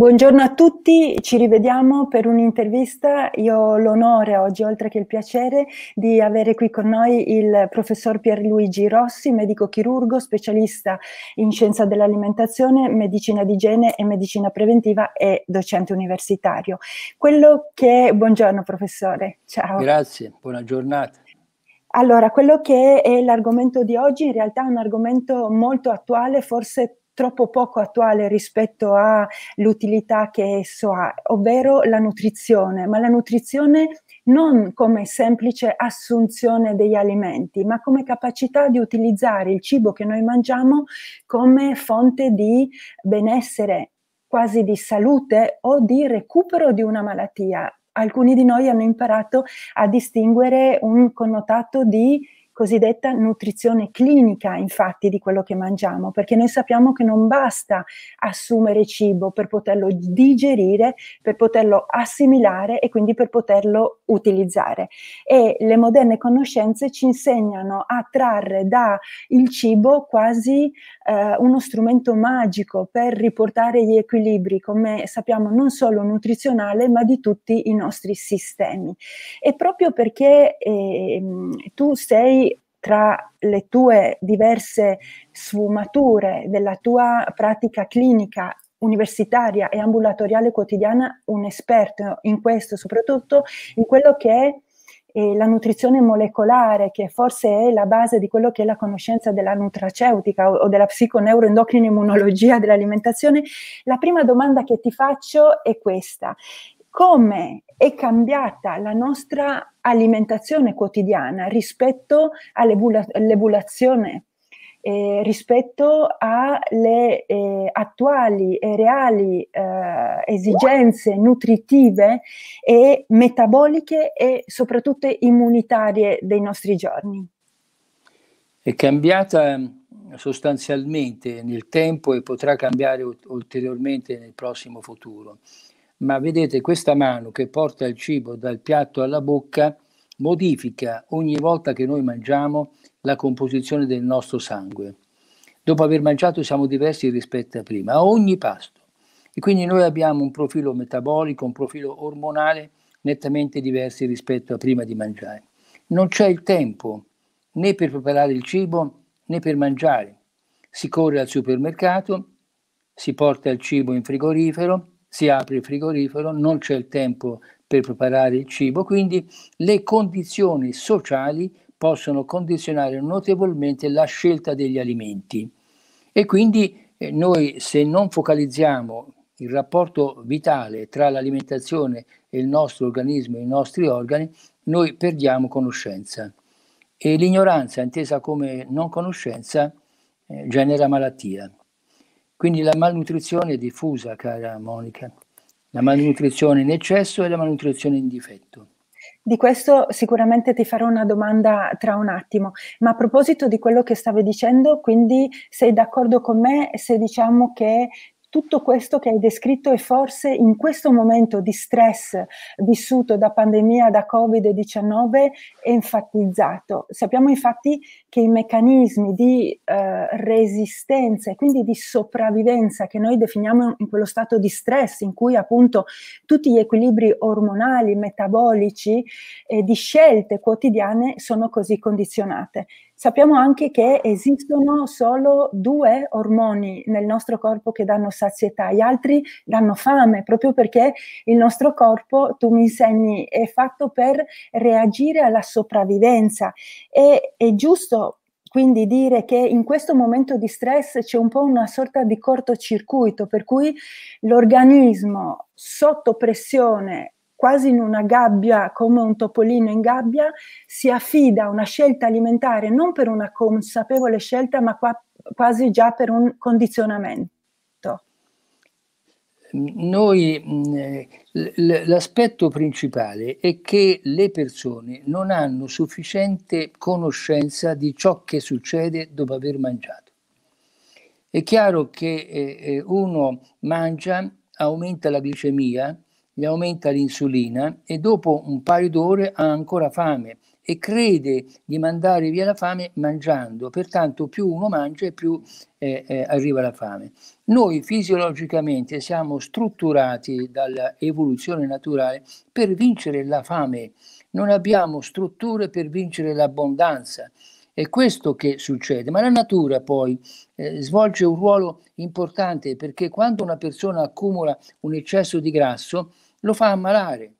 Buongiorno a tutti, ci rivediamo per un'intervista. Io ho l'onore oggi, oltre che il piacere, di avere qui con noi il professor Pierluigi Rossi, medico chirurgo, specialista in scienza dell'alimentazione, medicina di igiene e medicina preventiva e docente universitario. Quello che... Buongiorno professore, ciao. Grazie, buona giornata. Allora, quello che è l'argomento di oggi in realtà è un argomento molto attuale, forse troppo poco attuale rispetto all'utilità che esso ha, ovvero la nutrizione, ma la nutrizione non come semplice assunzione degli alimenti, ma come capacità di utilizzare il cibo che noi mangiamo come fonte di benessere, quasi di salute o di recupero di una malattia. Alcuni di noi hanno imparato a distinguere un connotato di cosiddetta nutrizione clinica, infatti, di quello che mangiamo, perché noi sappiamo che non basta assumere cibo per poterlo digerire, per poterlo assimilare e quindi per poterlo utilizzare. E le moderne conoscenze ci insegnano a trarre dal cibo quasi eh, uno strumento magico per riportare gli equilibri, come sappiamo, non solo nutrizionale, ma di tutti i nostri sistemi. E proprio perché eh, tu sei tra le tue diverse sfumature della tua pratica clinica universitaria e ambulatoriale quotidiana un esperto in questo, soprattutto in quello che è eh, la nutrizione molecolare, che forse è la base di quello che è la conoscenza della nutraceutica o, o della psiconeuroendocrina immunologia dell'alimentazione, la prima domanda che ti faccio è questa. Come è cambiata la nostra alimentazione quotidiana, rispetto all'ebulazione, eh, rispetto alle eh, attuali e reali eh, esigenze nutritive e metaboliche e soprattutto immunitarie dei nostri giorni. È cambiata mm, sostanzialmente nel tempo e potrà cambiare ulteriormente nel prossimo futuro ma vedete questa mano che porta il cibo dal piatto alla bocca modifica ogni volta che noi mangiamo la composizione del nostro sangue. Dopo aver mangiato siamo diversi rispetto a prima, a ogni pasto. E quindi noi abbiamo un profilo metabolico, un profilo ormonale nettamente diversi rispetto a prima di mangiare. Non c'è il tempo né per preparare il cibo né per mangiare. Si corre al supermercato, si porta il cibo in frigorifero, si apre il frigorifero, non c'è il tempo per preparare il cibo, quindi le condizioni sociali possono condizionare notevolmente la scelta degli alimenti. E quindi eh, noi se non focalizziamo il rapporto vitale tra l'alimentazione e il nostro organismo e i nostri organi, noi perdiamo conoscenza. E l'ignoranza, intesa come non conoscenza, eh, genera malattia. Quindi la malnutrizione è diffusa, cara Monica, la malnutrizione in eccesso e la malnutrizione in difetto. Di questo sicuramente ti farò una domanda tra un attimo, ma a proposito di quello che stavi dicendo, quindi sei d'accordo con me se diciamo che tutto questo che hai descritto e forse in questo momento di stress vissuto da pandemia da Covid-19 è enfatizzato. Sappiamo infatti che i meccanismi di eh, resistenza e quindi di sopravvivenza che noi definiamo in quello stato di stress in cui appunto tutti gli equilibri ormonali, metabolici e eh, di scelte quotidiane sono così condizionate. Sappiamo anche che esistono solo due ormoni nel nostro corpo che danno sazietà, gli altri danno fame, proprio perché il nostro corpo, tu mi insegni, è fatto per reagire alla sopravvivenza. E è giusto quindi dire che in questo momento di stress c'è un po' una sorta di cortocircuito, per cui l'organismo sotto pressione quasi in una gabbia, come un topolino in gabbia, si affida a una scelta alimentare non per una consapevole scelta, ma qua, quasi già per un condizionamento. Noi, l'aspetto principale è che le persone non hanno sufficiente conoscenza di ciò che succede dopo aver mangiato. È chiaro che eh, eh, uno mangia, aumenta la glicemia, gli aumenta l'insulina e dopo un paio d'ore ha ancora fame e crede di mandare via la fame mangiando, pertanto più uno mangia e più eh, eh, arriva la fame. Noi fisiologicamente siamo strutturati dall'evoluzione naturale per vincere la fame, non abbiamo strutture per vincere l'abbondanza. È questo che succede, ma la natura poi eh, svolge un ruolo importante perché quando una persona accumula un eccesso di grasso, lo fa ammalare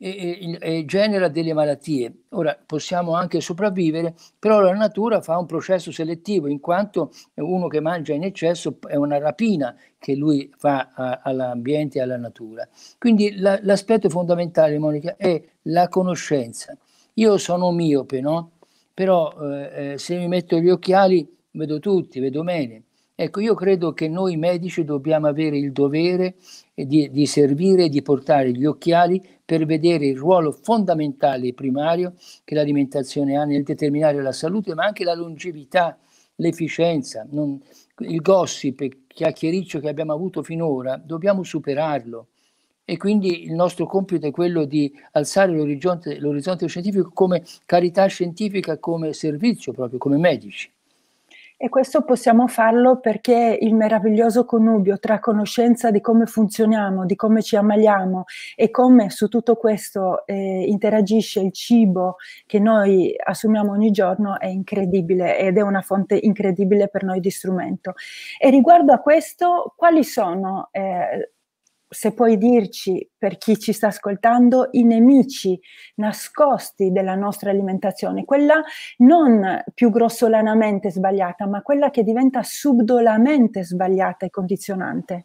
e, e, e genera delle malattie. Ora possiamo anche sopravvivere, però la natura fa un processo selettivo, in quanto uno che mangia in eccesso è una rapina che lui fa a, all'ambiente e alla natura. Quindi la, l'aspetto fondamentale, Monica, è la conoscenza. Io sono miope, no? Però eh, eh se mi metto gli occhiali vedo tutti, vedo bene. Ecco, io credo che noi medici dobbiamo avere il dovere di, di servire e di portare gli occhiali per vedere il ruolo fondamentale e primario che l'alimentazione ha nel determinare la salute, ma anche la longevità, l'efficienza. Non, il gossip, il chiacchiericcio che abbiamo avuto finora, dobbiamo superarlo. E quindi il nostro compito è quello di alzare l'orizzonte, l'orizzonte scientifico come carità scientifica, come servizio proprio, come medici. E questo possiamo farlo perché il meraviglioso connubio tra conoscenza di come funzioniamo, di come ci ammaliamo e come su tutto questo eh, interagisce il cibo che noi assumiamo ogni giorno è incredibile ed è una fonte incredibile per noi di strumento. E riguardo a questo, quali sono... Eh, se puoi dirci per chi ci sta ascoltando, i nemici nascosti della nostra alimentazione, quella non più grossolanamente sbagliata, ma quella che diventa subdolamente sbagliata e condizionante.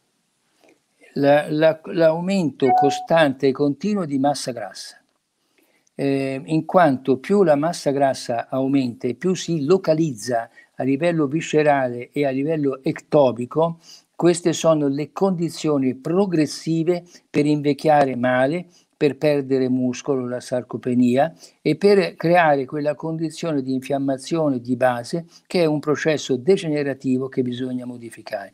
La, la, l'aumento costante e continuo di massa grassa, eh, in quanto più la massa grassa aumenta e più si localizza a livello viscerale e a livello ectopico, queste sono le condizioni progressive per invecchiare male, per perdere muscolo, la sarcopenia, e per creare quella condizione di infiammazione di base che è un processo degenerativo che bisogna modificare.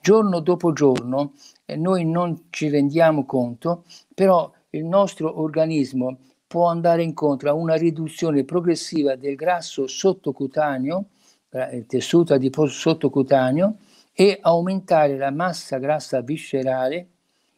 Giorno dopo giorno eh, noi non ci rendiamo conto, però il nostro organismo può andare incontro a una riduzione progressiva del grasso sottocutaneo, eh, il tessuto adiposo sottocutaneo, e aumentare la massa grassa viscerale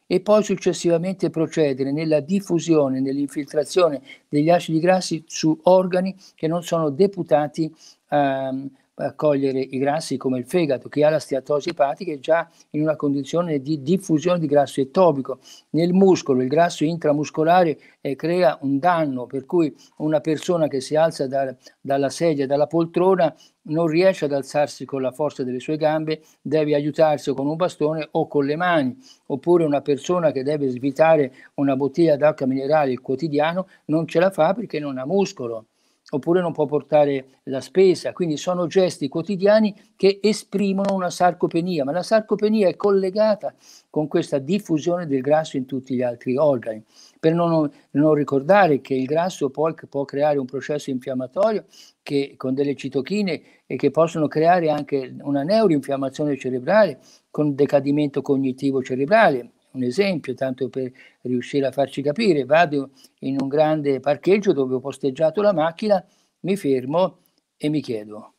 e poi successivamente procedere nella diffusione, nell'infiltrazione degli acidi grassi su organi che non sono deputati ehm, accogliere i grassi come il fegato, chi ha la steatosi epatica è già in una condizione di diffusione di grasso etopico. Nel muscolo il grasso intramuscolare eh, crea un danno, per cui una persona che si alza da, dalla sedia, dalla poltrona, non riesce ad alzarsi con la forza delle sue gambe, deve aiutarsi con un bastone o con le mani, oppure una persona che deve svitare una bottiglia d'acqua minerale il quotidiano non ce la fa perché non ha muscolo oppure non può portare la spesa. Quindi sono gesti quotidiani che esprimono una sarcopenia, ma la sarcopenia è collegata con questa diffusione del grasso in tutti gli altri organi. Per non, non ricordare che il grasso poi può creare un processo infiammatorio che, con delle citochine e che possono creare anche una neuroinfiammazione cerebrale con decadimento cognitivo cerebrale un esempio, tanto per riuscire a farci capire, vado in un grande parcheggio dove ho posteggiato la macchina, mi fermo e mi chiedo,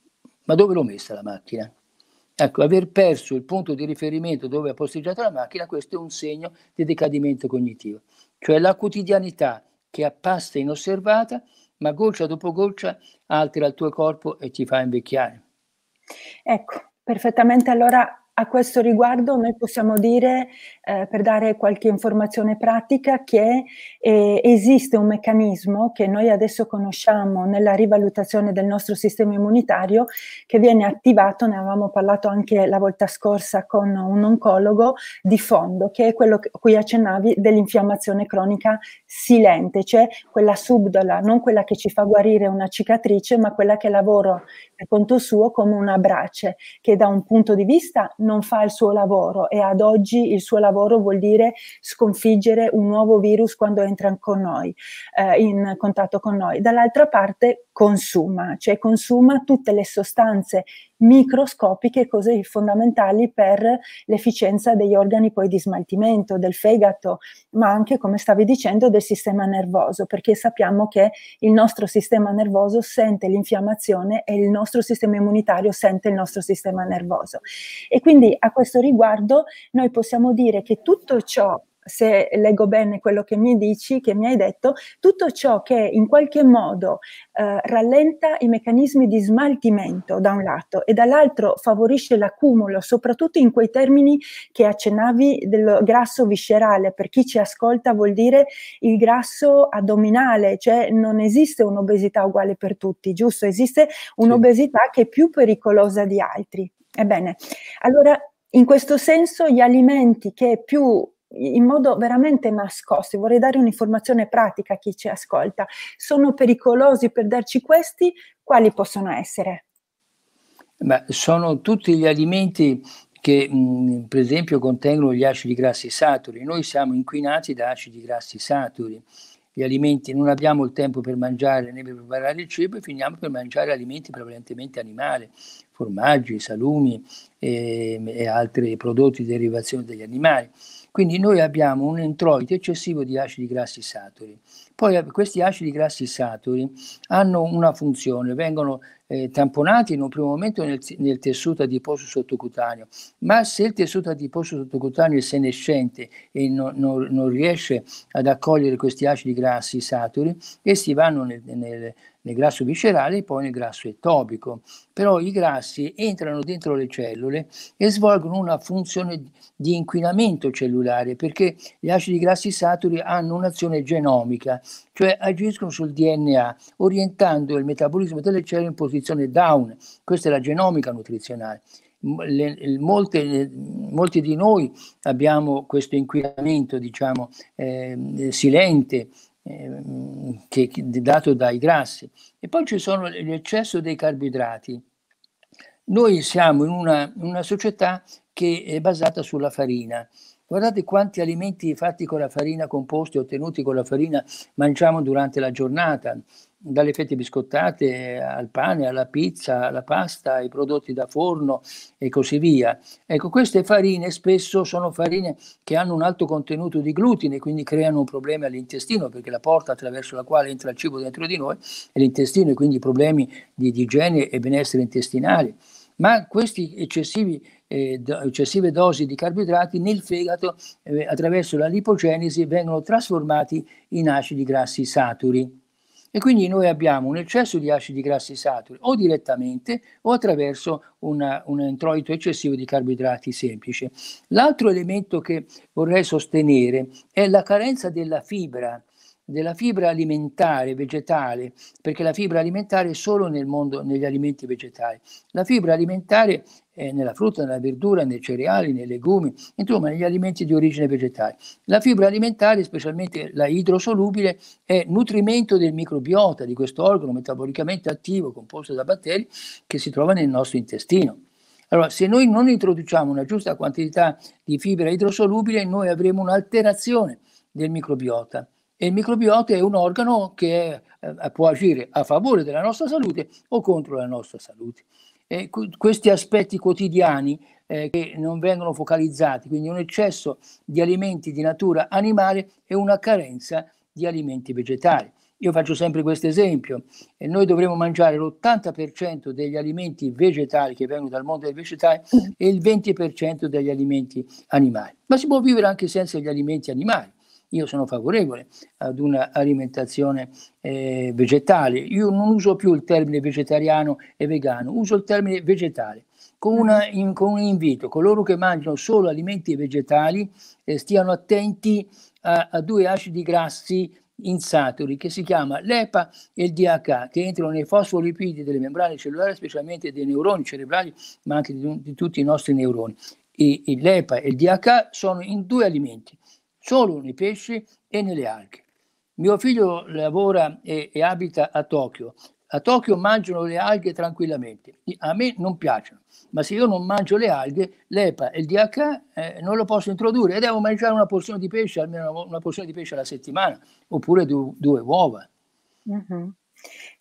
ma dove l'ho messa la macchina? Ecco, aver perso il punto di riferimento dove ha posteggiato la macchina, questo è un segno di decadimento cognitivo. Cioè la quotidianità che appassa inosservata, ma goccia dopo goccia altera il tuo corpo e ti fa invecchiare. Ecco, perfettamente allora a questo riguardo noi possiamo dire, eh, per dare qualche informazione pratica, che eh, esiste un meccanismo che noi adesso conosciamo nella rivalutazione del nostro sistema immunitario che viene attivato, ne avevamo parlato anche la volta scorsa con un oncologo, di fondo, che è quello a cui accennavi dell'infiammazione cronica silente, cioè quella subdola, non quella che ci fa guarire una cicatrice, ma quella che lavora per conto suo come una brace, che da un punto di vista non non fa il suo lavoro e ad oggi il suo lavoro vuol dire sconfiggere un nuovo virus quando entra con noi, eh, in contatto con noi. Dall'altra parte consuma, cioè consuma tutte le sostanze microscopiche così fondamentali per l'efficienza degli organi poi di smaltimento, del fegato, ma anche, come stavi dicendo, del sistema nervoso, perché sappiamo che il nostro sistema nervoso sente l'infiammazione e il nostro sistema immunitario sente il nostro sistema nervoso. E quindi a questo riguardo noi possiamo dire che tutto ciò se leggo bene quello che mi dici, che mi hai detto, tutto ciò che in qualche modo eh, rallenta i meccanismi di smaltimento da un lato e dall'altro favorisce l'accumulo, soprattutto in quei termini che accennavi del grasso viscerale, per chi ci ascolta vuol dire il grasso addominale, cioè non esiste un'obesità uguale per tutti, giusto? Esiste un'obesità sì. che è più pericolosa di altri. Ebbene, allora in questo senso gli alimenti che più in modo veramente nascosto, vorrei dare un'informazione pratica a chi ci ascolta, sono pericolosi per darci questi, quali possono essere? Ma sono tutti gli alimenti che mh, mhmm, per esempio contengono gli acidi grassi saturi, noi siamo inquinati da acidi grassi saturi, gli alimenti non abbiamo il tempo per mangiare né per preparare il cibo e finiamo per mangiare alimenti prevalentemente animali, formaggi, salumi e, ehm, e altri prodotti di derivazione degli animali quindi noi abbiamo un introito eccessivo di acidi grassi saturi. Poi questi acidi grassi saturi hanno una funzione, vengono eh, tamponati in un primo momento nel, nel, tessuto adiposo sottocutaneo, ma se il tessuto adiposo sottocutaneo è senescente e no, no, non riesce ad accogliere questi acidi grassi saturi, essi vanno nel, nel nel grasso viscerale e poi nel grasso etopico. Però i grassi entrano dentro le cellule e svolgono una funzione di inquinamento cellulare perché gli acidi grassi saturi hanno un'azione genomica, cioè agiscono sul DNA orientando il metabolismo delle cellule in posizione down. Questa è la genomica nutrizionale. Le, le, molte, le, molti di noi abbiamo questo inquinamento diciamo eh, silente Ehm, che, dato dai grassi. E poi ci sono l'eccesso dei carboidrati. Noi siamo in una, una società che è basata sulla farina. Guardate quanti alimenti fatti con la farina composti, ottenuti con la farina, mangiamo durante la giornata dalle fette biscottate al pane, alla pizza, alla pasta, ai prodotti da forno e così via. Ecco, queste farine spesso sono farine che hanno un alto contenuto di glutine, quindi creano un problema all'intestino, perché la porta attraverso la quale entra il cibo dentro di noi è l'intestino e quindi problemi di, di igiene e benessere intestinale. Ma queste eh, do, eccessive dosi di carboidrati nel fegato, eh, attraverso la lipogenesi, vengono trasformati in acidi grassi saturi e quindi noi abbiamo un eccesso di acidi grassi saturi o direttamente o attraverso una, un introito eccessivo di carboidrati semplici. L'altro elemento che vorrei sostenere è la carenza della fibra della fibra alimentare vegetale, perché la fibra alimentare è solo nel mondo, negli alimenti vegetali. La fibra alimentare è nella frutta, nella verdura, nei cereali, nei legumi, insomma negli alimenti di origine vegetale. La fibra alimentare, specialmente la idrosolubile, è nutrimento del microbiota, di questo organo metabolicamente attivo composto da batteri che si trova nel nostro intestino. Allora, se noi non introduciamo una giusta quantità di fibra idrosolubile, noi avremo un'alterazione del microbiota e il microbiota è un organo che eh, può agire a favore della nostra salute o contro la nostra salute. E questi aspetti quotidiani eh, che non vengono focalizzati, quindi un eccesso di alimenti di natura animale e una carenza di alimenti vegetali. Io faccio sempre questo esempio, e noi dovremmo mangiare l'80% degli alimenti vegetali che vengono dal mondo dei vegetali mm. e il 20% degli alimenti animali. Ma si può vivere anche senza gli alimenti animali io sono favorevole ad un'alimentazione eh, vegetale, io non uso più il termine vegetariano e vegano, uso il termine vegetale. Con, una, mm. in, con un invito, coloro che mangiano solo alimenti vegetali eh, stiano attenti a, a due acidi grassi insaturi che si chiama l'EPA e il DHA che entrano nei fosfolipidi delle membrane cellulari, specialmente dei neuroni cerebrali, ma anche di, di tutti i nostri neuroni. E, e l'EPA e il DHA sono in due alimenti solo nei pesci e nelle alghe. Mio figlio lavora e, e abita a Tokyo. A Tokyo mangiano le alghe tranquillamente. A me non piacciono, ma se io non mangio le alghe, l'EPA e il DHA eh, non lo posso introdurre e devo mangiare una porzione di pesce, almeno una, una porzione di pesce alla settimana, oppure du, due uova. Uh-huh.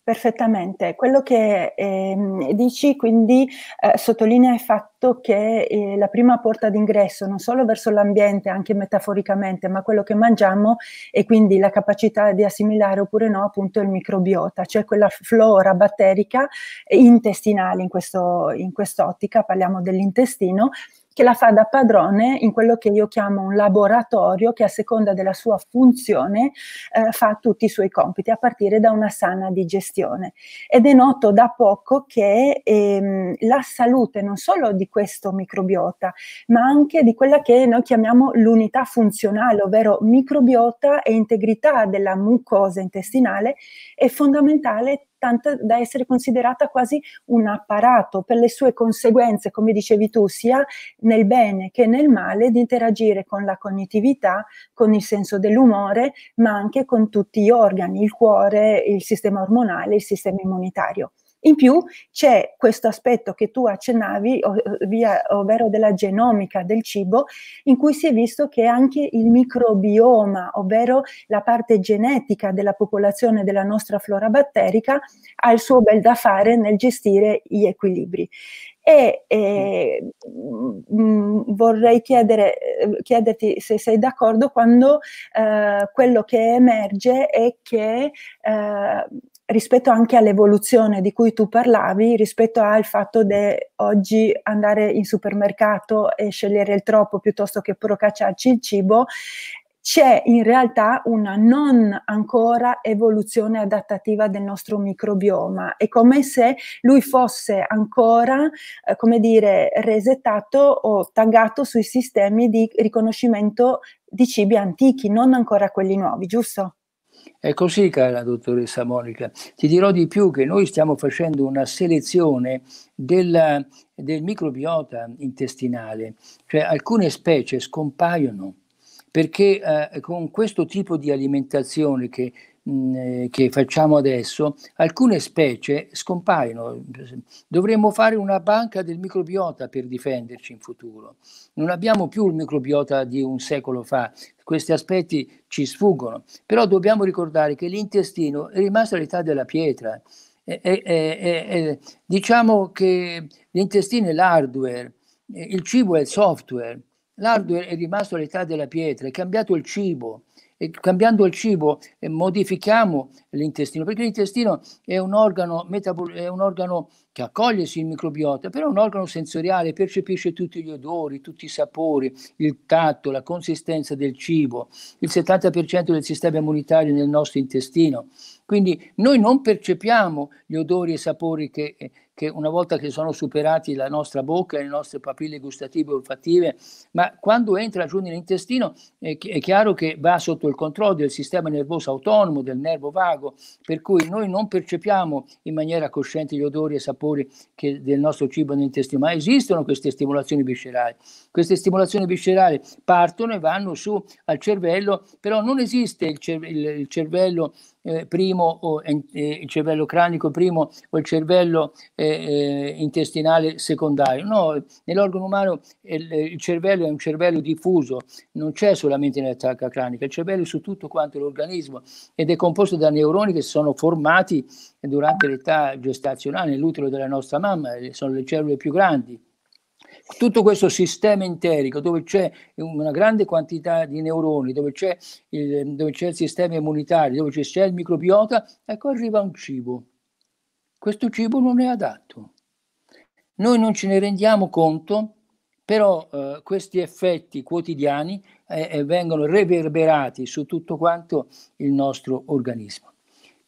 Perfettamente. Quello che eh, dici quindi eh, sottolinea il fatto che eh, la prima porta d'ingresso non solo verso l'ambiente, anche metaforicamente, ma quello che mangiamo e quindi la capacità di assimilare oppure no appunto il microbiota, cioè quella flora batterica eh, intestinale in, questo, in quest'ottica, parliamo dell'intestino, che la fa da padrone in quello che io chiamo un laboratorio che a seconda della sua funzione eh, fa tutti i suoi compiti a partire da una sana digestione. Ed è noto da poco che ehm, la salute non solo di questo microbiota, ma anche di quella che noi chiamiamo l'unità funzionale, ovvero microbiota e integrità della mucosa intestinale, è fondamentale tanto da essere considerata quasi un apparato per le sue conseguenze, come dicevi tu, sia nel bene che nel male, di interagire con la cognitività, con il senso dell'umore, ma anche con tutti gli organi, il cuore, il sistema ormonale, il sistema immunitario. In più c'è questo aspetto che tu accennavi, eh, via, ovvero della genomica del cibo, in cui si è visto che anche il microbioma, ovvero la parte genetica della popolazione della nostra flora batterica, ha il suo bel da fare nel gestire gli equilibri. E eh, mh, mm, mm, vorrei chiedere, eh, chiederti se sei d'accordo quando eh, quello che emerge è che eh, rispetto anche all'evoluzione di cui tu parlavi, rispetto al fatto di oggi andare in supermercato e scegliere il troppo piuttosto che procacciarci il cibo, c'è in realtà una non ancora evoluzione adattativa del nostro microbioma. È come se lui fosse ancora, eh, come dire, resettato o taggato sui sistemi di riconoscimento di cibi antichi, non ancora quelli nuovi, giusto? È così, cara dottoressa Monica. Ti dirò di più che noi stiamo facendo una selezione della, del microbiota intestinale, cioè alcune specie scompaiono perché eh, con questo tipo di alimentazione che eh, che facciamo adesso, alcune specie scompaiono. Dovremmo fare una banca del microbiota per difenderci in futuro. Non abbiamo più il microbiota di un secolo fa, questi aspetti ci sfuggono, però dobbiamo ricordare che l'intestino è rimasto all'età della pietra. E, e, e, diciamo che l'intestino è l'hardware, il cibo è il software. L'hardware è rimasto all'età della pietra, è cambiato il cibo, cambiando il cibo eh, modifichiamo l'intestino, perché l'intestino è un organo, metabol- è un organo che accoglie il microbiota, però è un organo sensoriale, percepisce tutti gli odori, tutti i sapori, il tatto, la consistenza del cibo, il 70% del sistema immunitario nel nostro intestino. Quindi noi non percepiamo gli odori e sapori che, eh, che una volta che sono superati la nostra bocca e le nostre papille gustative e olfattive, ma quando entra giù nell'intestino è, è chiaro che va sotto il controllo del sistema nervoso autonomo, del nervo vago, per cui noi non percepiamo in maniera cosciente gli odori e sapori che, del nostro cibo nell'intestino, ma esistono queste stimolazioni viscerali queste stimolazioni viscerali partono e vanno su al cervello, però non esiste il, cer- il cervello eh, primo o eh, il cervello cranico primo o il cervello eh, eh intestinale secondario. No, nell'organo umano eh, il, il, cervello è un cervello diffuso, non c'è solamente nell'attacca cranica, il cervello è su tutto quanto l'organismo ed è composto da neuroni che si sono formati durante l'età gestazionale nell'utero della nostra mamma, eh, sono le cellule più grandi tutto questo sistema enterico dove c'è una grande quantità di neuroni, dove c'è il, dove c'è il sistema immunitario, dove c'è il microbiota, ecco arriva un cibo. Questo cibo non è adatto. Noi non ce ne rendiamo conto, però eh, questi effetti quotidiani eh, eh vengono reverberati su tutto quanto il nostro organismo.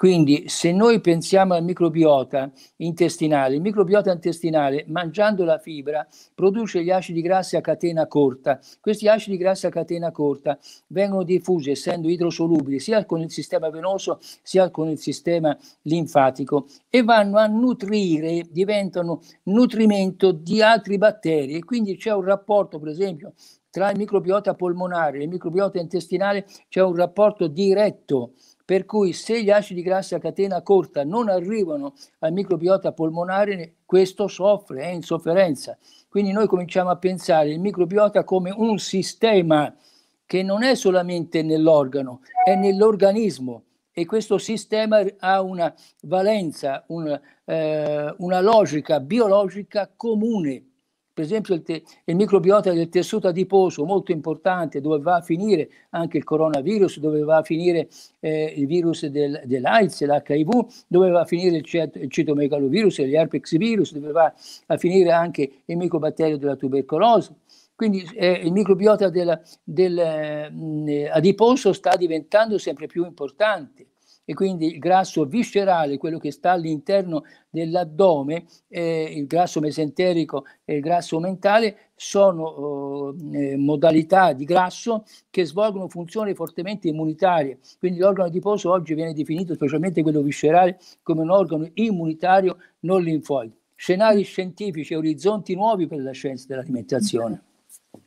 Quindi se noi pensiamo al microbiota intestinale, il microbiota intestinale mangiando la fibra produce gli acidi grassi a catena corta. Questi acidi grassi a catena corta vengono diffusi essendo idrosolubili sia con il sistema venoso sia con il sistema linfatico e vanno a nutrire, diventano nutrimento di altri batteri e quindi c'è un rapporto per esempio tra il microbiota polmonare e il microbiota intestinale c'è un rapporto diretto per cui se gli acidi grassi a catena corta non arrivano al microbiota polmonare, questo soffre, è in sofferenza. Quindi noi cominciamo a pensare il microbiota come un sistema che non è solamente nell'organo, è nell'organismo e questo sistema ha una valenza, una, eh, una logica biologica comune per esempio il, te- il microbiota del tessuto adiposo, molto importante, dove va a finire anche il coronavirus, dove va a finire eh, il virus del, dell'AIDS, l'HIV, dove va a finire il, cet- il citomegalovirus e gli herpes virus, dove va a finire anche il microbatterio della tubercolosi. Quindi eh, il microbiota del, del mm, eh, adiposo sta diventando sempre più importante e quindi il grasso viscerale, quello che sta all'interno dell'addome, eh, il grasso mesenterico e il grasso mentale, sono eh, eh modalità di grasso che svolgono funzioni fortemente immunitarie. Quindi l'organo di riposo oggi viene definito, specialmente quello viscerale, come un organo immunitario non linfoide. Scenari scientifici e orizzonti nuovi per la scienza dell'alimentazione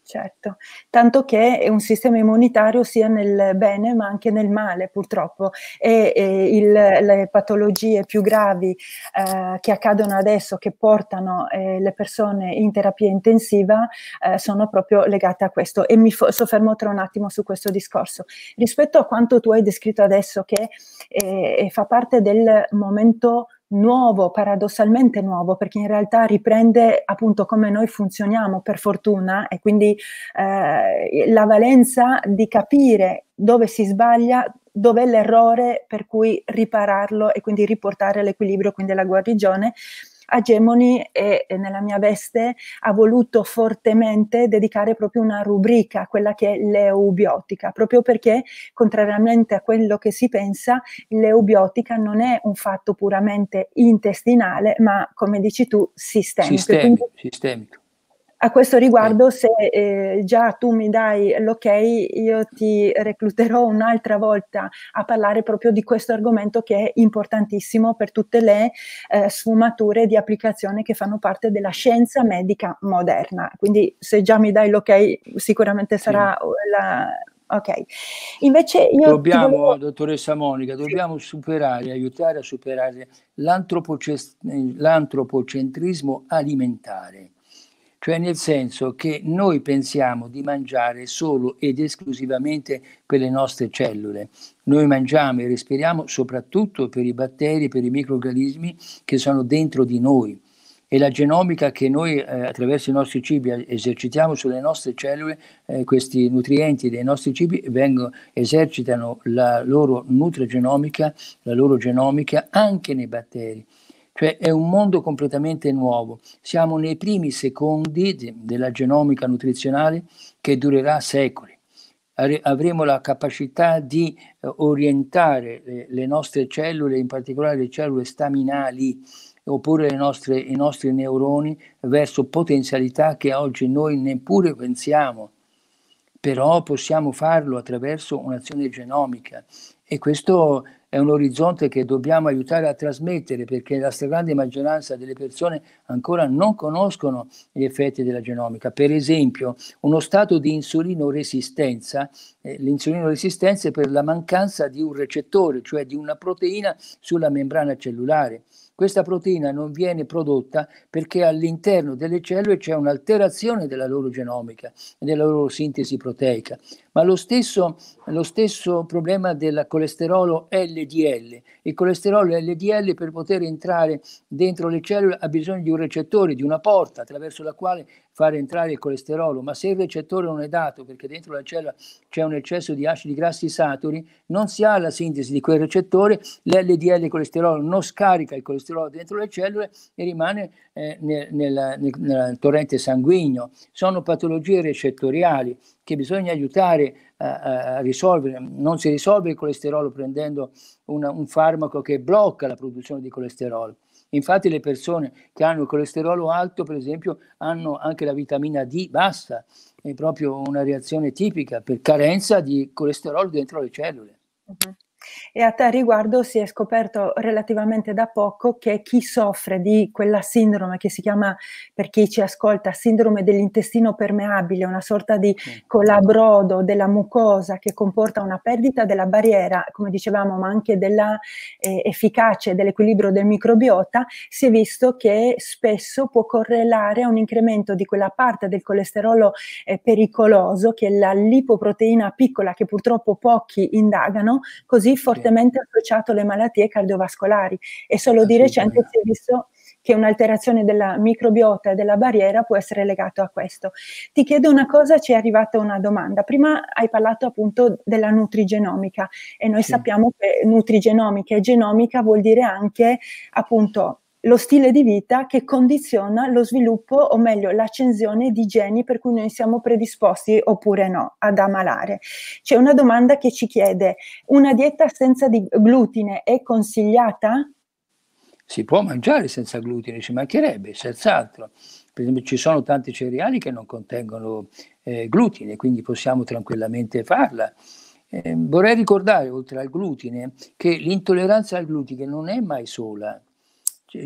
certo. Tanto che è un sistema immunitario sia nel bene ma anche nel male, purtroppo. E, e il, le patologie più gravi eh, che accadono adesso, che portano eh, le persone in terapia intensiva, eh, sono proprio legate a questo. E mi fo- soffermo tra un attimo su questo discorso. Rispetto a quanto tu hai descritto adesso, che eh, fa parte del momento nuovo, paradossalmente nuovo, perché in realtà riprende appunto come noi funzioniamo per fortuna e quindi eh, la valenza di capire dove si sbaglia, dov'è l'errore per cui ripararlo e quindi riportare l'equilibrio, quindi la guarigione a Gemoni e nella mia veste ha voluto fortemente dedicare proprio una rubrica, quella che è l'eubiotica, proprio perché contrariamente a quello che si pensa, l'eubiotica non è un fatto puramente intestinale, ma come dici tu, sistemico. Sistemico, Quindi, sistemico. A questo riguardo, se eh, già tu mi dai l'ok, io ti recluterò un'altra volta a parlare proprio di questo argomento che è importantissimo per tutte le eh, sfumature di applicazione che fanno parte della scienza medica moderna. Quindi se già mi dai l'ok, sicuramente sarà sì. la, Ok, invece io. Dobbiamo, volevo... dottoressa Monica, dobbiamo superare, aiutare a superare l'antropocentrismo alimentare cioè nel senso che noi pensiamo di mangiare solo ed esclusivamente per le nostre cellule. Noi mangiamo e respiriamo soprattutto per i batteri, per i microorganismi che sono dentro di noi e la genomica che noi eh, attraverso i nostri cibi esercitiamo sulle nostre cellule, eh, questi nutrienti dei nostri cibi vengono, esercitano la loro nutrigenomica, la loro genomica anche nei batteri. Cioè è un mondo completamente nuovo. Siamo nei primi secondi de- della genomica nutrizionale che durerà secoli. avremo la capacità di eh, orientare eh, le-, nostre cellule, in particolare le cellule staminali, oppure nostre, i nostri neuroni verso potenzialità che oggi noi neppure pensiamo, però possiamo farlo attraverso un'azione genomica e questo è un orizzonte che dobbiamo aiutare a trasmettere perché la stragrande maggioranza delle persone ancora non conoscono gli effetti della genomica. Per esempio, uno stato di insulinoresistenza, eh, l'insulinoresistenza è per la mancanza di un recettore, cioè di una proteina sulla membrana cellulare. Questa proteina non viene prodotta perché all'interno delle cellule c'è un'alterazione della loro genomica e della loro sintesi proteica ma lo stesso, lo stesso problema del colesterolo LDL. Il colesterolo LDL per poter entrare dentro le cellule ha bisogno di un recettore, di una porta attraverso la quale fare entrare il colesterolo, ma se il recettore non è dato perché dentro la cellula c'è un eccesso di acidi grassi saturi, non si ha la sintesi di quel recettore, l'LDL colesterolo non scarica il colesterolo dentro le cellule e rimane eh, nel, nel, nel, nel torrente sanguigno. Sono patologie recettoriali che bisogna aiutare a, eh, eh, a risolvere. Non si risolve il colesterolo prendendo una, un farmaco che blocca la produzione di colesterolo. Infatti le persone che hanno il colesterolo alto, per esempio, hanno anche la vitamina D bassa, è proprio una reazione tipica per carenza di colesterolo dentro le cellule. Uh-huh. E a tal riguardo si è scoperto relativamente da poco che chi soffre di quella sindrome che si chiama, per chi ci ascolta, sindrome dell'intestino permeabile, una sorta di mm. colabrodo della mucosa che comporta una perdita della barriera, come dicevamo, ma anche dell'efficacia eh, e dell'equilibrio del microbiota, si è visto che spesso può correlare a un incremento di quella parte del colesterolo eh, pericoloso che è la lipoproteina piccola che purtroppo pochi indagano, così fortemente associato alle malattie cardiovascolari e solo di recente si è visto che un'alterazione della microbiota e della barriera può essere legata a questo. Ti chiedo una cosa, ci è arrivata una domanda. Prima hai parlato appunto della nutrigenomica e noi sì. sappiamo che nutrigenomica e genomica vuol dire anche appunto lo stile di vita che condiziona lo sviluppo o meglio l'accensione di geni per cui noi siamo predisposti oppure no ad ammalare. C'è una domanda che ci chiede, una dieta senza di glutine è consigliata? Si può mangiare senza glutine, ci mancherebbe, senz'altro. Per esempio ci sono tanti cereali che non contengono eh, glutine, quindi possiamo tranquillamente farla. Eh, vorrei ricordare, oltre al glutine, che l'intolleranza al glutine non è mai sola,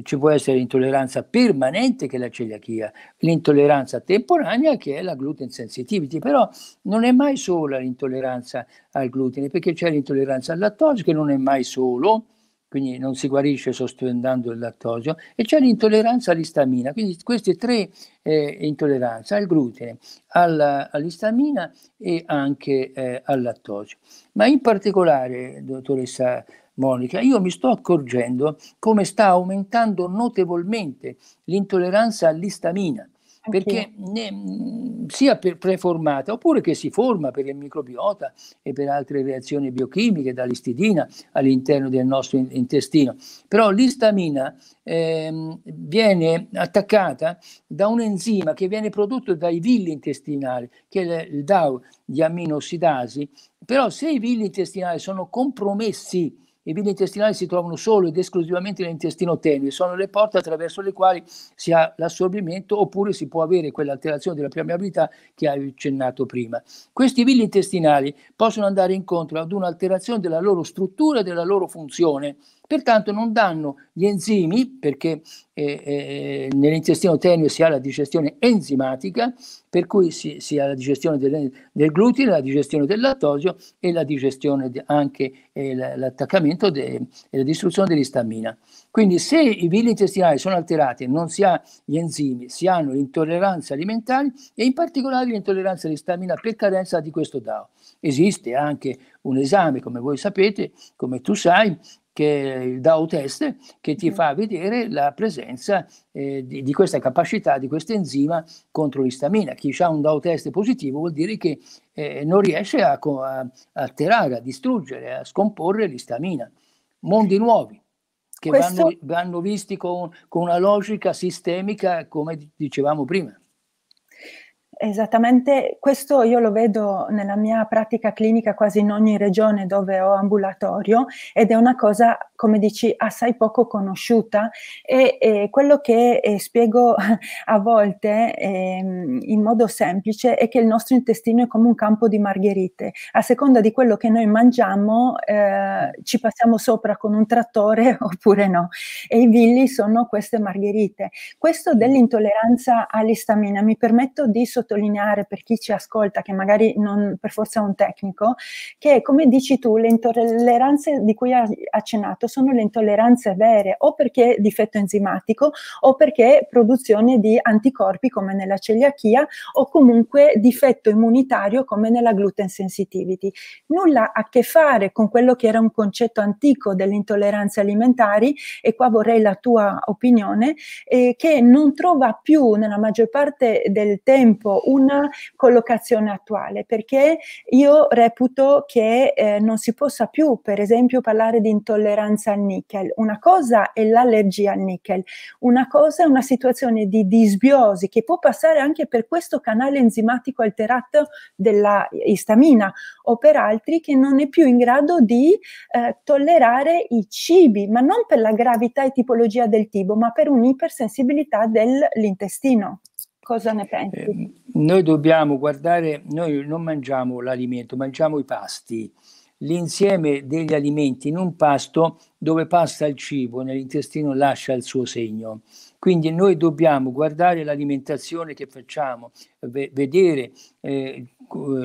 ci può essere l'intolleranza permanente che è la celiachia, l'intolleranza temporanea che è la gluten sensitivity, però non è mai sola l'intolleranza al glutine, perché c'è l'intolleranza al lattosio che non è mai solo, quindi non si guarisce sospendendo il lattosio, e c'è l'intolleranza all'istamina, quindi queste tre eh, intolleranze al glutine, alla, all'istamina e anche eh, al lattosio. Ma in particolare, dottoressa Monica, io mi sto accorgendo come sta aumentando notevolmente l'intolleranza all'istamina, perché ne, mm, sia per preformata oppure che si forma per il microbiota e per altre reazioni biochimiche, dall'istidina all'interno del nostro intestino. Però l'istamina eh, viene attaccata da un enzima che viene prodotto dai villi intestinali, che è il DAO, di aminossidasi, però se i villi intestinali sono compromessi, i bili intestinali si trovano solo ed esclusivamente nell'intestino tenue, sono le porte attraverso le quali si ha l'assorbimento oppure si può avere quell'alterazione della permeabilità che hai accennato prima. Questi villi intestinali possono andare incontro ad un'alterazione della loro struttura e della loro funzione Pertanto non danno gli enzimi, perché eh, eh, nell'intestino tenue si ha la digestione enzimatica, per cui si, si ha la digestione del, del, glutine, la digestione del lattosio e la digestione de, anche eh, l'attaccamento e la distruzione dell'istamina. Quindi se i villi intestinali sono alterati e non si ha gli enzimi, si hanno intolleranze alimentari e in particolare l'intolleranza all'istamina per carenza di questo DAO. Esiste anche un esame, come voi sapete, come tu sai, che, il DAO test che ti mhm. fa vedere la presenza eh, di, di, questa capacità di questo enzima contro l'istamina. Chi ha un DAO test positivo vuol dire che eh, non riesce a, a, atterrare, a distruggere, a scomporre l'istamina. Mondi nuovi che Questo... vanno, vanno, visti con, con una logica sistemica, come dicevamo prima esattamente questo io lo vedo nella mia pratica clinica quasi in ogni regione dove ho ambulatorio ed è una cosa, come dici, assai poco conosciuta e, e quello che eh, spiego a volte eh, in modo semplice è che il nostro intestino è come un campo di margherite. A seconda di quello che noi mangiamo eh, ci passiamo sopra con un trattore oppure no. E i villi sono queste margherite. Questo dell'intolleranza all'istamina mi permetto di sottolineare sottolineare per chi ci ascolta, che magari non per forza è un tecnico, che come dici tu, le intolleranze di cui hai accennato sono le intolleranze vere, o perché difetto enzimatico, o perché produzione di anticorpi come nella celiachia, o comunque difetto immunitario come nella gluten sensitivity. Nulla a che fare con quello che era un concetto antico delle intolleranze alimentari, e qua vorrei la tua opinione, eh, che non trova più nella maggior parte del tempo una collocazione attuale, perché io reputo che eh, non si possa più, per esempio, parlare di intolleranza al nickel. Una cosa è l'allergia al nickel, una cosa è una situazione di disbiosi che può passare anche per questo canale enzimatico alterato della istamina o per altri che non è più in grado di eh, tollerare i cibi, ma non per la gravità e tipologia del cibo, ma per un'ipersensibilità dell'intestino cosa ne pensi? Eh, noi dobbiamo guardare, noi non mangiamo l'alimento, mangiamo i pasti l'insieme degli alimenti in un pasto dove passa il cibo nell'intestino lascia il suo segno. Quindi noi dobbiamo guardare l'alimentazione che facciamo, vedere eh,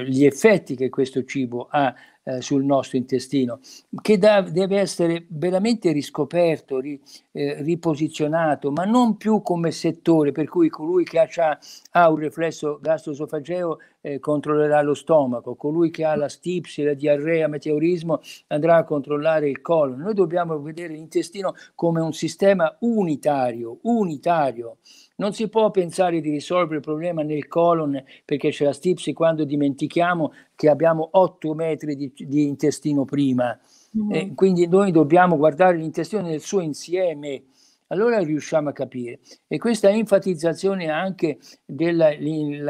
gli effetti che questo cibo ha eh, sul nostro intestino, che da, deve essere veramente riscoperto, ri, eh, riposizionato, ma non più come settore, per cui colui che ha, ha un reflesso gastroesofageo eh, controllerà lo stomaco, colui che ha la stipsi, la diarrea, meteorismo andrà a controllare il colon. Noi dobbiamo vedere l'intestino come un sistema unitario, unitario. Non si può pensare di risolvere il problema nel colon perché c'è la stipsi quando dimentichiamo che abbiamo 8 metri di, di intestino prima. Mm. Eh, quindi noi dobbiamo guardare l'intestino nel suo insieme. Allora riusciamo a capire. E questa enfatizzazione anche della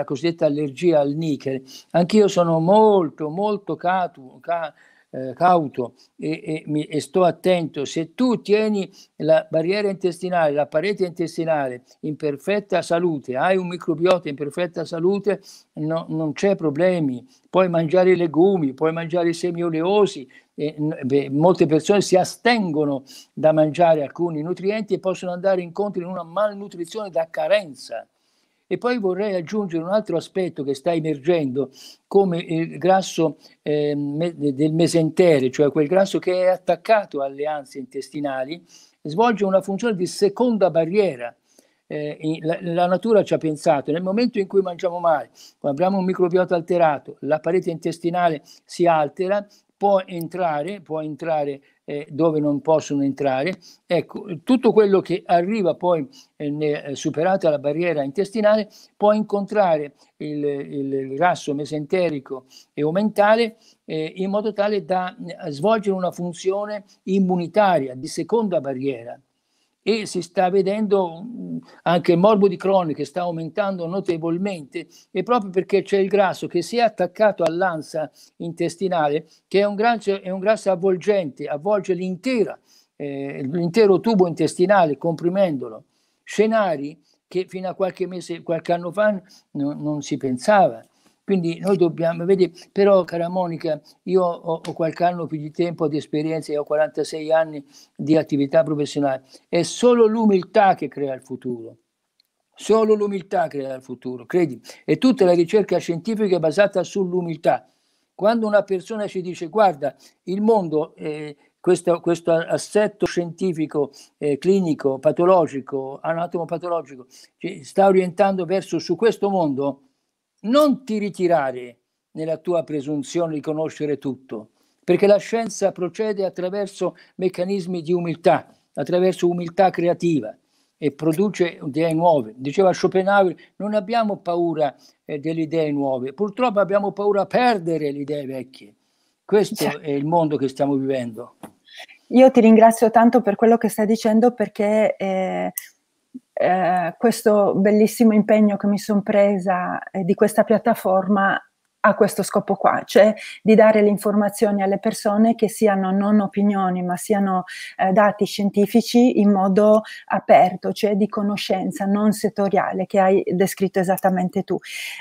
cosiddetta allergia al nichel. Anch'io sono molto, molto catu, ca, eh, cauto e, e, mi, e, sto attento, se tu tieni la barriera intestinale, la parete intestinale in perfetta salute, hai un microbiota in perfetta salute, no, non c'è problemi, puoi mangiare i legumi, puoi mangiare i semi oleosi, eh, beh, molte persone si astengono da mangiare alcuni nutrienti e possono andare incontro in una malnutrizione da carenza e poi vorrei aggiungere un altro aspetto che sta emergendo come il grasso eh, me, del mesentere, cioè quel grasso che è attaccato alle ansie intestinali, svolge una funzione di seconda barriera. Eh, la, la, natura ci ha pensato, nel momento in cui mangiamo male, quando abbiamo un microbiota alterato, la parete intestinale si altera, può entrare, può entrare eh, dove non possono entrare. Ecco, tutto quello che arriva poi eh, eh, superata la barriera intestinale può incontrare il, il grasso mesenterico e omentale eh, in modo tale da eh, svolgere una funzione immunitaria di seconda barriera e si sta vedendo mm, anche il morbo di che sta aumentando notevolmente e proprio perché c'è il grasso che si è attaccato all'ansa intestinale che è un grasso, cioè, è un grasso avvolgente, avvolge l'intera, eh, l'intero tubo intestinale comprimendolo. Scenari che fino a qualche mese, qualche anno fa no, non si pensava. Quindi noi dobbiamo, vedi, però cara Monica, io ho, ho qualche anno più di tempo di esperienza io ho 46 anni di attività professionale, è solo l'umiltà che crea il futuro. Solo l'umiltà crea il futuro, credi? E tutta la ricerca scientifica è basata sull'umiltà. Quando una persona ci dice guarda, il mondo, eh, questo, questo, assetto scientifico, eh, clinico, patologico, anatomopatologico, ci sta orientando verso su questo mondo, non ti ritirare nella tua presunzione di conoscere tutto, perché la scienza procede attraverso meccanismi di umiltà, attraverso umiltà creativa e produce idee nuove. Diceva Schopenhauer, non abbiamo paura eh, delle idee nuove, purtroppo abbiamo paura a perdere le idee vecchie. Questo è il mondo che stiamo vivendo. Io ti ringrazio tanto per quello che stai dicendo perché eh, eh, questo bellissimo impegno che mi sono presa eh, di questa piattaforma ha questo scopo qua, cioè di dare le informazioni alle persone che siano non opinioni ma siano eh, dati scientifici in modo aperto, cioè di conoscenza non settoriale che hai descritto esattamente tu.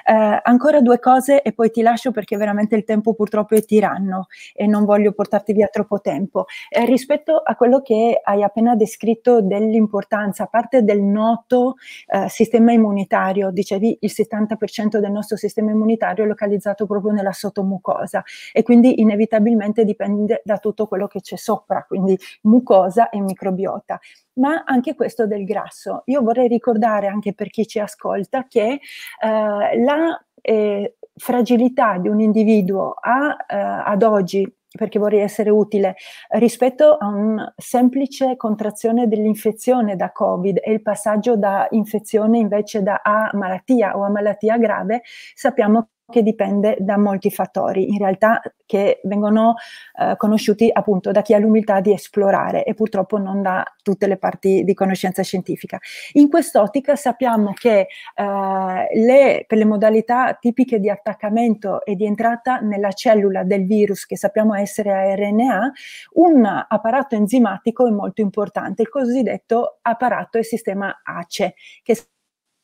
Eh, ancora due cose e poi ti lascio perché veramente il tempo purtroppo è tiranno e non voglio portarti via troppo tempo. Eh, rispetto a quello che hai appena descritto dell'importanza, a parte del noto eh, sistema immunitario, dicevi il 70% del nostro sistema immunitario è localizzato concentrato proprio nella sottomucosa e quindi inevitabilmente dipende da tutto quello che c'è sopra, quindi mucosa e microbiota. Ma anche questo del grasso. Io vorrei ricordare anche per chi ci ascolta che eh, la eh, fragilità di un individuo a, eh, ad oggi perché vorrei essere utile, rispetto a una semplice contrazione dell'infezione da Covid e il passaggio da infezione invece da a malattia o a malattia grave, sappiamo che dipende da molti fattori, in realtà che vengono eh, conosciuti appunto da chi ha l'umiltà di esplorare e purtroppo non da tutte le parti di conoscenza scientifica. In quest'ottica sappiamo che eh, le, per le modalità tipiche di attaccamento e di entrata nella cellula del virus, che sappiamo essere a RNA, un apparato enzimatico è molto importante, il cosiddetto apparato e sistema ACE, che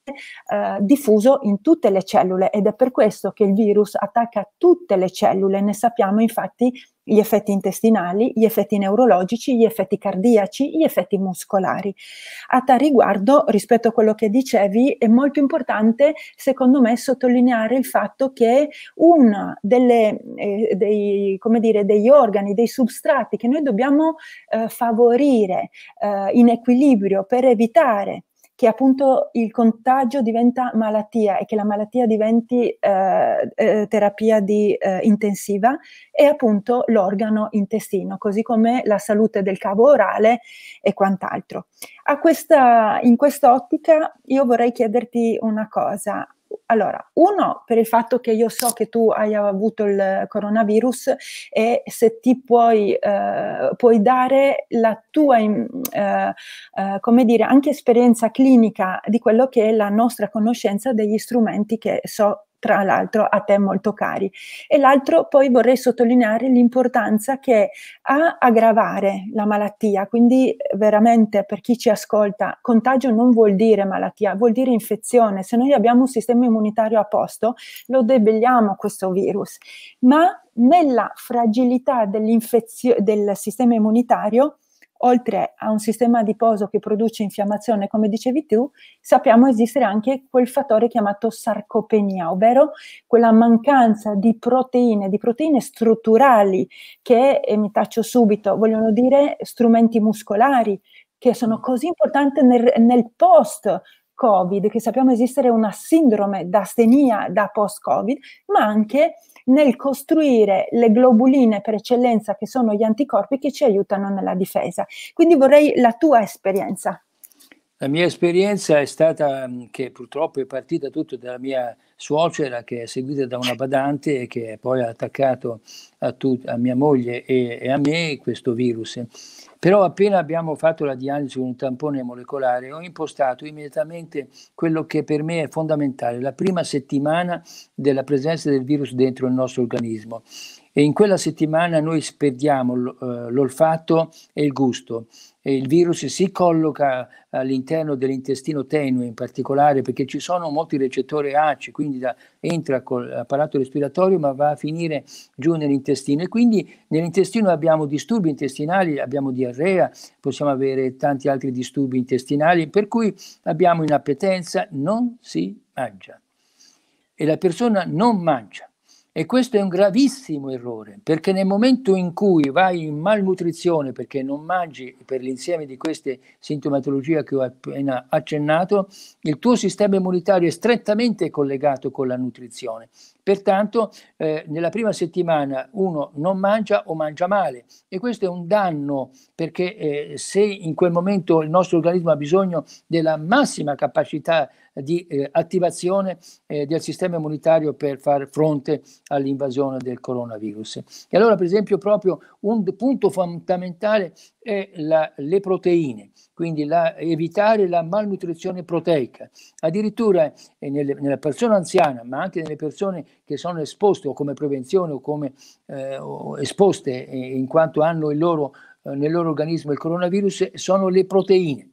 eh, diffuso in tutte le cellule ed è per questo che il virus attacca tutte le cellule. Ne sappiamo infatti gli effetti intestinali, gli effetti neurologici, gli effetti cardiaci, gli effetti muscolari. A tal riguardo, rispetto a quello che dicevi, è molto importante, secondo me, sottolineare il fatto che uno eh, dei, dire, degli organi, dei substrati che noi dobbiamo eh, favorire eh, in equilibrio per evitare che appunto il contagio diventa malattia e che la malattia diventi eh, eh, terapia di, eh, intensiva e appunto l'organo intestino, così come la salute del cavo orale e quant'altro. A Questa, in quest'ottica io vorrei chiederti una cosa, allora, uno per il fatto che io so che tu hai avuto il coronavirus e se ti puoi, eh, puoi dare la tua, eh, eh, come dire, anche esperienza clinica di quello che è la nostra conoscenza degli strumenti che so tra l'altro a te molto cari. E l'altro poi vorrei sottolineare l'importanza che ha aggravare la malattia, quindi eh, veramente per chi ci ascolta, contagio non vuol dire malattia, vuol dire infezione. Se noi abbiamo un sistema immunitario a posto, lo debelliamo questo virus, ma nella fragilità del sistema immunitario oltre a un sistema adiposo che produce infiammazione, come dicevi tu, sappiamo esistere anche quel fattore chiamato sarcopenia, ovvero quella mancanza di proteine, di proteine strutturali che, e mi taccio subito, vogliono dire strumenti muscolari, che sono mm. così importanti nel, nel post Covid, che sappiamo esistere una sindrome d'astenia da post-Covid, ma anche nel costruire le globuline per eccellenza che sono gli anticorpi che ci aiutano nella difesa. Quindi vorrei la tua esperienza. La mia esperienza è stata mm, che purtroppo è partita tutto dalla mia suocera che è seguita da una badante e che poi ha attaccato a, tut- a mia moglie e-, e a me questo virus. Però appena abbiamo fatto la diagnosi con un tampone molecolare ho impostato immediatamente quello che per me è fondamentale, la prima settimana della presenza del virus dentro il nostro organismo e in quella settimana noi perdiamo eh, l'olfatto e il gusto. E il virus si colloca all'interno dell'intestino tenue in particolare perché ci sono molti recettori ACE, quindi da, entra con l'apparato respiratorio ma va a finire giù nell'intestino e quindi nell'intestino abbiamo disturbi intestinali, abbiamo diarrea, possiamo avere tanti altri disturbi intestinali per cui abbiamo inappetenza, non si mangia e la persona non mangia e questo è un gravissimo errore, perché nel momento in cui vai in malnutrizione perché non mangi per l'insieme di queste sintomatologie che ho appena accennato, il tuo sistema immunitario è strettamente collegato con la nutrizione Pertanto eh, nella prima settimana uno non mangia o mangia male e questo è un danno perché eh, se in quel momento il nostro organismo ha bisogno della massima capacità di eh, attivazione eh, del sistema immunitario per far fronte all'invasione del coronavirus. E allora per esempio proprio un punto fondamentale è la, le proteine, quindi la, evitare la malnutrizione proteica. Addirittura eh, nelle, nella persona anziana, ma anche nelle persone che sono esposte o come prevenzione o come eh, esposte eh, in quanto hanno il loro, eh, nel loro organismo il coronavirus, sono le proteine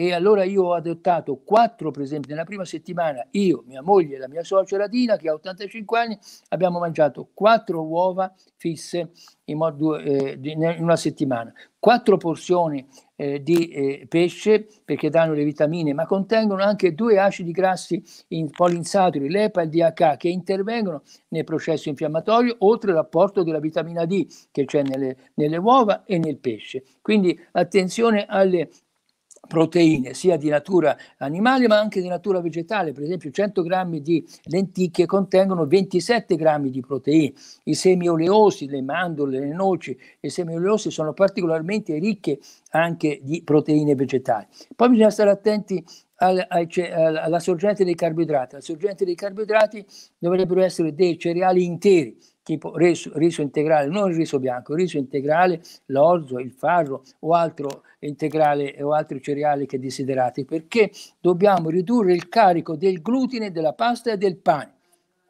e allora io ho adottato quattro, per esempio, nella prima settimana, io, mia moglie e la mia suocera Dina, che ha 85 anni, abbiamo mangiato quattro uova fisse in, modo, eh, in una settimana, quattro porzioni eh, di eh, pesce perché danno le vitamine, ma contengono anche due acidi grassi in polinsaturi, l'EPA e il DH, che intervengono nel processo infiammatorio, oltre all'apporto della vitamina D che c'è nelle, nelle uova e nel pesce. Quindi attenzione alle proteine sia di natura animale ma anche di natura vegetale, per esempio 100 grammi di lenticchie contengono 27 grammi di proteine, i semi oleosi, le mandorle, le noci, i semi oleosi sono particolarmente ricche anche di proteine vegetali. Poi bisogna stare attenti alla sorgente dei carboidrati, la sorgente dei carboidrati dovrebbero essere dei cereali interi, tipo riso, riso integrale, non il riso bianco, il riso integrale, l'orzo, il farro o altro integrale o altri cereali che desiderate, perché dobbiamo ridurre il carico del glutine, della pasta e del pane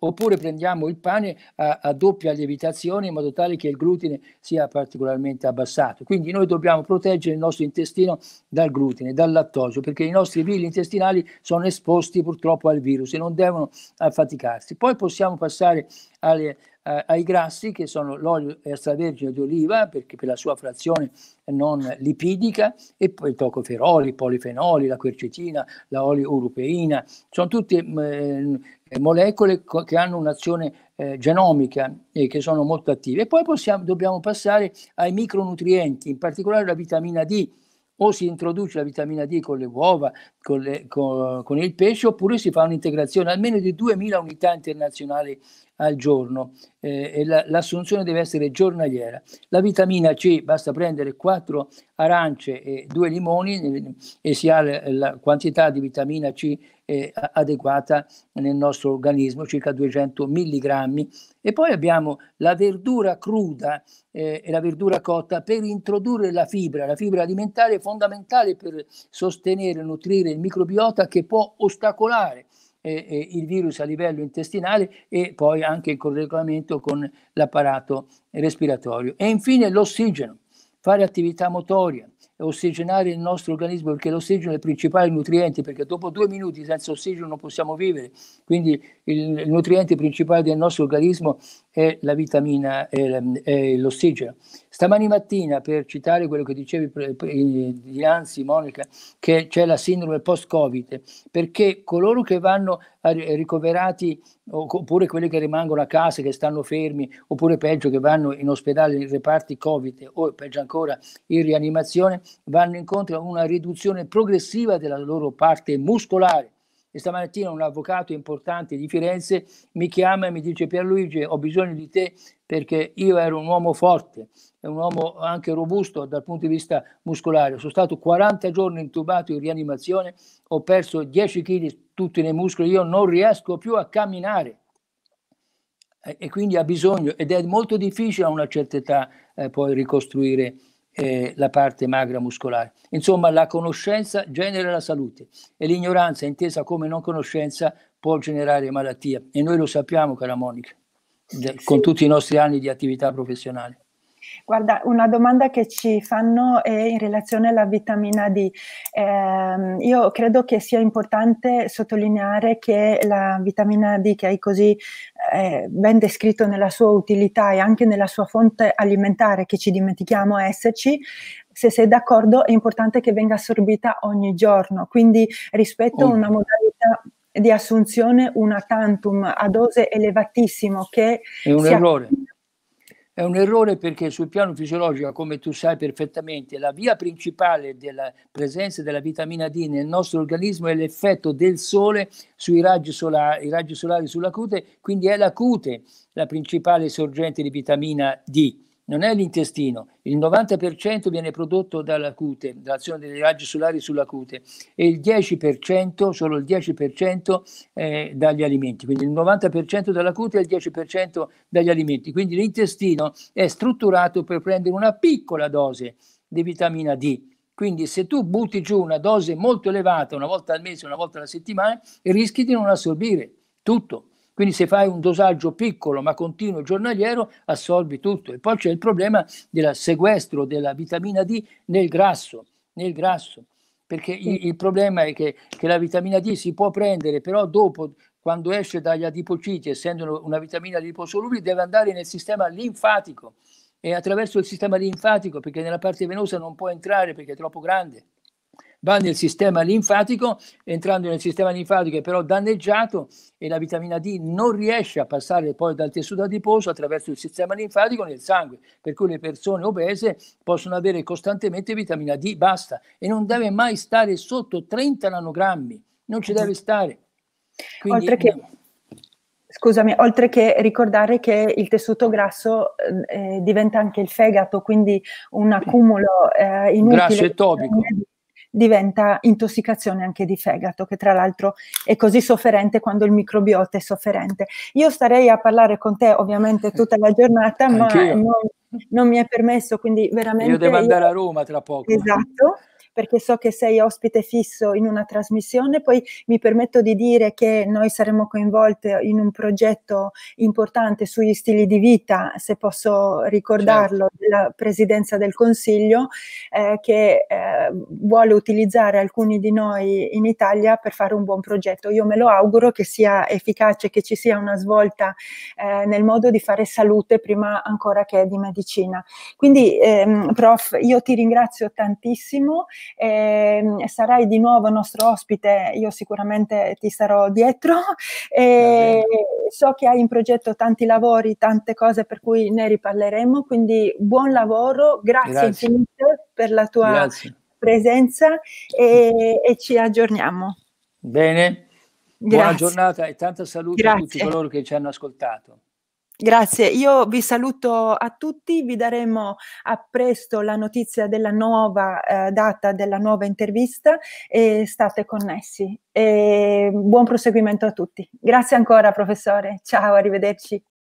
oppure prendiamo il pane a, a, doppia lievitazione in modo tale che il glutine sia particolarmente abbassato. Quindi noi dobbiamo proteggere il nostro intestino dal glutine, dal lattosio, perché i nostri villi intestinali sono esposti purtroppo al virus e non devono affaticarsi. Poi possiamo passare alle, eh, ai grassi che sono l'olio extravergine d'oliva perché per la sua frazione non lipidica e poi il tocoferoli, i polifenoli, la quercetina, la olio-urupeina, sono tutte mm, eh, molecole co- che hanno un'azione eh, genomica e che sono molto attive. E poi possiamo, dobbiamo passare ai micronutrienti, in particolare la vitamina D, o si introduce la vitamina D con le uova, con, le, con, con il pesce, oppure si fa un'integrazione almeno di 2.000 unità internazionali al giorno eh, e la, l'assunzione deve essere giornaliera. La vitamina C basta prendere 4 arance e 2 limoni eh, e si ha la, la quantità di vitamina C eh, adeguata nel nostro organismo, circa 200 milligrammi. E poi abbiamo la verdura cruda eh, e la verdura cotta per introdurre la fibra. La fibra alimentare è fondamentale per sostenere e nutrire il microbiota che può ostacolare eh, eh il virus a livello intestinale e poi anche il collegamento con l'apparato respiratorio. E infine l'ossigeno, fare attività motoria, ossigenare il nostro organismo perché l'ossigeno è il principale nutriente perché dopo due minuti senza ossigeno non possiamo vivere quindi il, il nutriente principale del nostro organismo è la vitamina e l'ossigeno Stamani mattina, per citare quello che dicevi dinanzi, Monica, che c'è la sindrome post-Covid, perché coloro che vanno eh, ricoverati, oppure quelli che rimangono a casa, che stanno fermi, oppure peggio che vanno in ospedale in reparti Covid o peggio ancora in rianimazione, vanno incontro a una riduzione progressiva della loro parte muscolare e stamattina un avvocato importante di Firenze mi chiama e mi dice Pierluigi ho bisogno di te perché io ero un uomo forte, un uomo anche robusto dal punto di vista muscolare, sono stato 40 giorni intubato in rianimazione, ho perso 10 kg tutti nei muscoli, io non riesco più a camminare e quindi ha bisogno ed è molto difficile a una certa età eh, poi ricostruire eh, la parte magra muscolare. Insomma, la conoscenza genera la salute e l'ignoranza intesa come non conoscenza può generare malattia e noi lo sappiamo, cara Monica, sì. con tutti i nostri anni di attività professionale. Guarda, una domanda che ci fanno è in relazione alla vitamina D. Eh, io credo che sia importante sottolineare che la vitamina D che hai così eh, ben descritto nella sua utilità e anche nella sua fonte alimentare che ci dimentichiamo esserci, se sei d'accordo è importante che venga assorbita ogni giorno, quindi rispetto a una modalità di assunzione una tantum a dose elevatissimo che... È un errore. Attiva è un errore perché sul piano fisiologico, come tu sai perfettamente, la via principale della presenza della vitamina D nel nostro organismo è l'effetto del sole sui raggi solari, raggi solari sulla cute, quindi è la cute la principale sorgente di vitamina D non è l'intestino, il 90% viene prodotto dalla cute, dall'azione dei raggi solari sulla cute e il 10%, solo il 10% eh, dagli alimenti, quindi il 90% dalla cute e il 10% dagli alimenti, quindi l'intestino è strutturato per prendere una piccola dose di vitamina D. Quindi se tu butti giù una dose molto elevata una volta al mese, una volta alla settimana, rischi di non assorbire tutto. Quindi se fai un dosaggio piccolo ma continuo giornaliero assolvi tutto. E poi c'è il problema del sequestro della vitamina D nel grasso, nel grasso. perché il, il problema è che, che la vitamina D si può prendere, però dopo quando esce dagli adipociti, essendo una vitamina liposolubile, deve andare nel sistema linfatico e attraverso il sistema linfatico, perché nella parte venosa non può entrare perché è troppo grande va nel sistema linfatico, entrando nel sistema linfatico è però danneggiato e la vitamina D non riesce a passare poi dal tessuto adiposo attraverso il sistema linfatico nel sangue, per cui le persone obese possono avere costantemente vitamina D, basta, e non deve mai stare sotto 30 nanogrammi, non ci deve stare. Quindi, Oltre che... Scusami, oltre che ricordare che il tessuto grasso eh, eh diventa anche il fegato, quindi un accumulo eh, inutile. Grasso e topico. Di diventa intossicazione anche di fegato, che tra l'altro è così sofferente quando il microbiota è sofferente. Io starei a parlare con te ovviamente tutta la giornata, Anch'io. ma non, non, mi è permesso, quindi veramente... Io devo andare io... a Roma tra poco. Esatto perché so che sei ospite fisso in una trasmissione, poi mi permetto di dire che noi saremo coinvolte in un progetto importante sugli stili di vita, se posso ricordarlo, certo. della Presidenza del Consiglio, eh, che eh, vuole utilizzare alcuni di noi in Italia per fare un buon progetto. Io me lo auguro che sia efficace, che ci sia una svolta eh, nel modo di fare salute prima ancora che di medicina. Quindi, ehm, prof, io ti ringrazio tantissimo. Ehm, sarai di nuovo nostro ospite, io sicuramente ti sarò dietro. so che hai in progetto tanti lavori, tante cose per cui ne riparleremo, quindi buon lavoro, grazie, grazie. infinite per la tua grazie. presenza e, e ci aggiorniamo. Bene. Grazie. Buona giornata e tanta salute Grazie. a tutti coloro che ci hanno ascoltato. Grazie, io vi saluto a tutti, vi daremo a presto la notizia della nuova eh, data della nuova intervista e state connessi. E buon proseguimento a tutti. Grazie ancora professore, ciao, arrivederci.